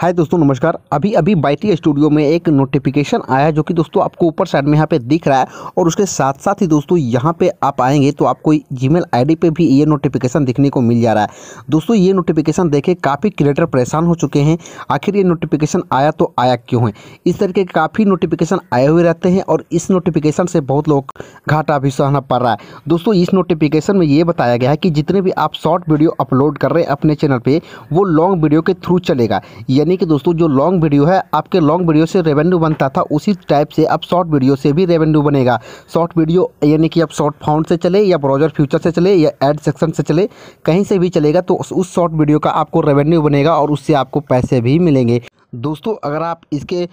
हाय दोस्तों नमस्कार अभी अभी बाइटी स्टूडियो में एक नोटिफिकेशन आया जो कि दोस्तों आपको ऊपर साइड में यहाँ पे दिख रहा है और उसके साथ साथ ही दोस्तों यहाँ पे आप आएंगे तो आपको जीमेल आईडी पे भी ये नोटिफिकेशन दिखने को मिल जा रहा है दोस्तों ये नोटिफिकेशन देखे काफ़ी क्रिएटर परेशान हो चुके हैं आखिर ये नोटिफिकेशन आया तो आया क्यों है इस तरीके के काफ़ी नोटिफिकेशन आए हुए रहते हैं और इस नोटिफिकेशन से बहुत लोग घाटा भी सहना पड़ रहा है दोस्तों इस नोटिफिकेशन में ये बताया गया है कि जितने भी आप शॉर्ट वीडियो अपलोड कर रहे हैं अपने चैनल पर वो लॉन्ग वीडियो के थ्रू चलेगा यानी कि दोस्तों जो लॉन्ग वीडियो है आपके लॉन्ग वीडियो से रेवेन्यू बनता था उसी टाइप से अब शॉर्ट वीडियो से भी रेवेन्यू बनेगा शॉर्ट वीडियो यानी कि आप शॉर्ट फाउंड से चले या ब्राउजर फ्यूचर से चले या एड सेक्शन से चले कहीं से भी चलेगा तो उस शॉर्ट वीडियो का आपको रेवेन्यू बनेगा और उससे आपको पैसे भी मिलेंगे दोस्तों अगर आप इसके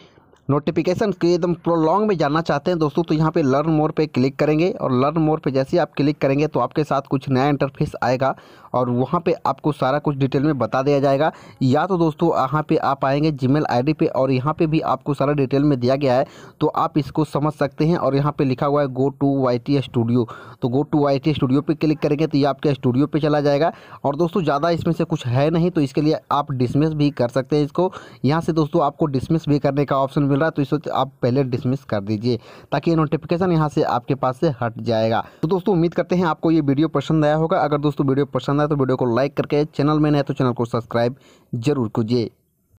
नोटिफिकेशन के एकदम प्रोलॉन्ग में जानना चाहते हैं दोस्तों तो यहाँ पे लर्न मोर पे क्लिक करेंगे और लर्न मोर पे जैसे ही आप क्लिक करेंगे तो आपके साथ कुछ नया इंटरफेस आएगा और वहाँ पे आपको सारा कुछ डिटेल में बता दिया जाएगा या तो दोस्तों यहाँ पे आप आएंगे जीमेल आईडी पे और यहाँ पे भी आपको सारा डिटेल में दिया गया है तो आप इसको समझ सकते हैं और यहाँ पे लिखा हुआ है गो टू वाई स्टूडियो तो गो टू वाई स्टूडियो पे क्लिक करेंगे तो ये आपके स्टूडियो पे चला जाएगा और दोस्तों ज़्यादा इसमें से कुछ है नहीं तो इसके लिए आप डिसमिस भी कर सकते हैं इसको यहाँ से दोस्तों आपको डिसमिस भी करने का ऑप्शन मिल रहा है तो इसे आप पहले डिसमिस कर दीजिए ताकि नोटिफिकेशन यहाँ से आपके पास से हट जाएगा तो दोस्तों उम्मीद करते हैं आपको ये वीडियो पसंद आया होगा अगर दोस्तों वीडियो पसंद आया तो वीडियो को लाइक करके चैनल में नहीं तो चैनल को सब्सक्राइब जरूर कीजिए